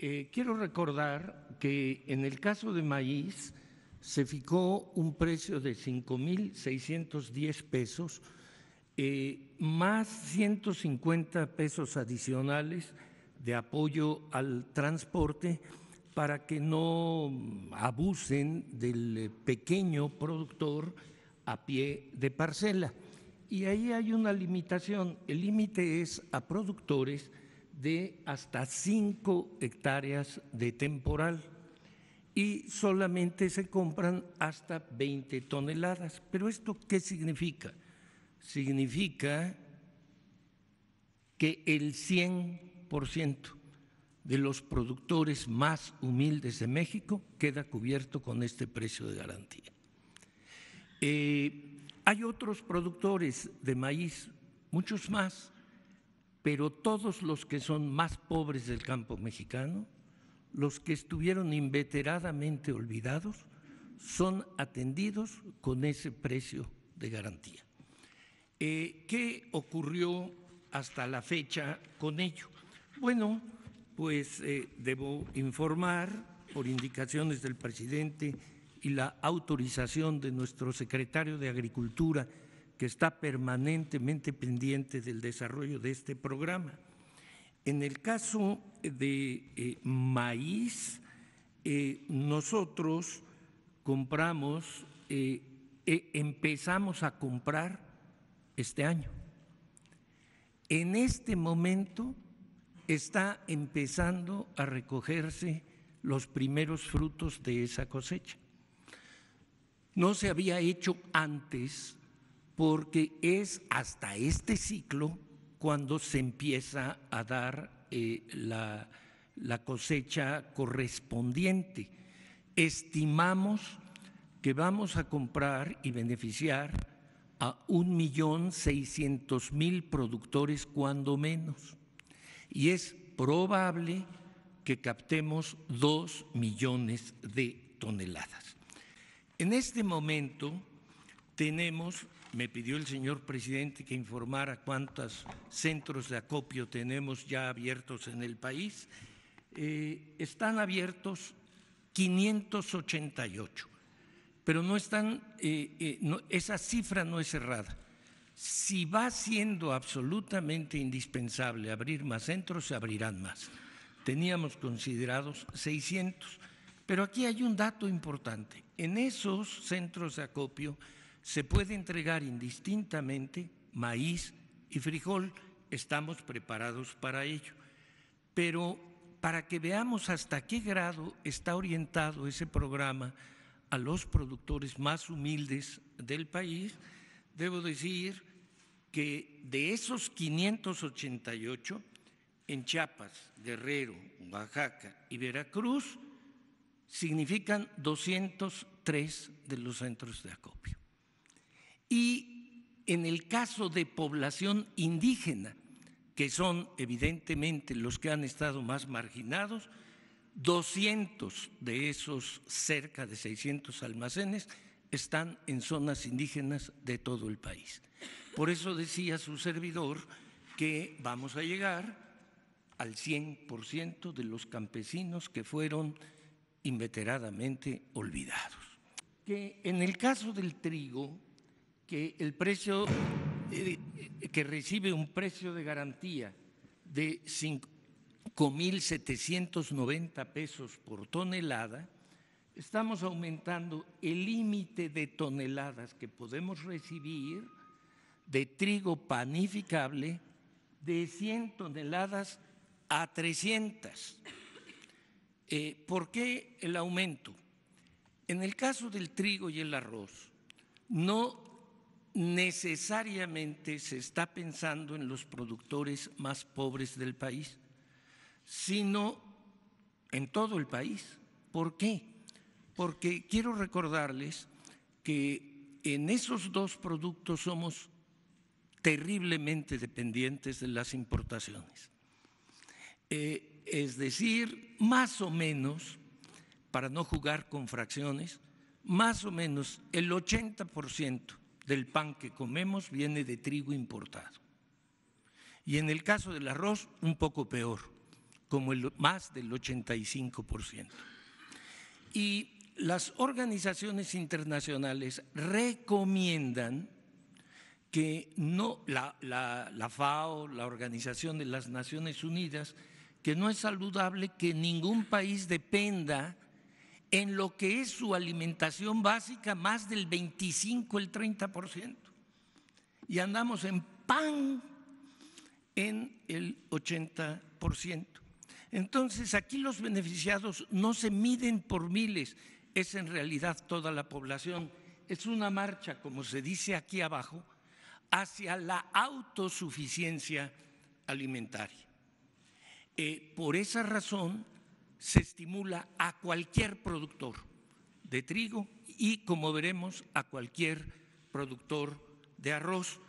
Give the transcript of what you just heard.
Eh, quiero recordar que en el caso de maíz se fijó un precio de 5.610 pesos, eh, más 150 pesos adicionales de apoyo al transporte para que no abusen del eh, pequeño productor a pie de parcela. Y ahí hay una limitación. El límite es a productores de hasta cinco hectáreas de temporal y solamente se compran hasta 20 toneladas. Pero esto qué significa? Significa que el 100% de los productores más humildes de México queda cubierto con este precio de garantía. Eh, hay otros productores de maíz, muchos más, pero todos los que son más pobres del campo mexicano, los que estuvieron inveteradamente olvidados, son atendidos con ese precio de garantía. Eh, ¿Qué ocurrió hasta la fecha con ello? Bueno, pues eh, debo informar, por indicaciones del presidente y la autorización de nuestro secretario de Agricultura, que está permanentemente pendiente del desarrollo de este programa. En el caso de eh, maíz, eh, nosotros compramos, eh, e-, empezamos a comprar este año. En este momento está empezando a recogerse los primeros frutos de esa cosecha. No se había hecho antes porque es hasta este ciclo cuando se empieza a dar eh, la, cosecha correspondiente. Estimamos que vamos a comprar y beneficiar a un millón mil productores cuando menos. Y es probable que captemos 2 millones de toneladas. En este momento tenemos me pidió el señor presidente que informara cuántos centros de acopio tenemos ya abiertos en el país. Eh, están abiertos 588, pero no están, eh, eh, esa cifra no es cerrada. Si va siendo absolutamente indispensable abrir más centros, se abrirán más. Teníamos considerados 600, pero aquí hay un dato importante. En esos centros de acopio, se puede entregar indistintamente maíz y frijol, estamos preparados para ello. Pero para que veamos hasta qué grado está orientado ese programa a los productores más humildes del país, debo decir que de esos 588, en Chiapas, Guerrero, Oaxaca y Veracruz, significan 203 de los centros de acopio y en el caso de población indígena, que son evidentemente los que han estado más marginados, 200 de esos cerca de 600 almacenes están en zonas indígenas de todo el país. Por eso decía su servidor que vamos a llegar al 100% de los campesinos que fueron inveteradamente olvidados. Que en el caso del trigo, que el precio eh, que recibe un precio de garantía de 5.790 pesos por tonelada, estamos aumentando el límite de toneladas que podemos recibir de trigo panificable de 100 toneladas a 300. Eh, ¿Por qué el aumento? En el caso del trigo y el arroz, no necesariamente se está pensando en los productores más pobres del país, sino en todo el país. ¿Por qué? Porque quiero recordarles que en esos dos productos somos terriblemente dependientes de las importaciones. Eh, es decir, más o menos, para no jugar con fracciones, más o menos el 80% del pan que comemos viene de trigo importado. Y en el caso del arroz, un poco peor, como el, más del 85%. Y las organizaciones internacionales recomiendan que no, la, la, FAO, la Organización de las Naciones Unidas, que no es saludable que ningún país dependa en lo que es su alimentación básica más del 25, el 30%. Y andamos en pan en el 80%. Entonces, aquí los beneficiados no se miden por miles, es en realidad toda la población. Es una marcha, como se dice aquí abajo, hacia la autosuficiencia alimentaria. Eh, por esa razón, se estimula a cualquier productor de trigo y, como veremos, a cualquier productor de arroz.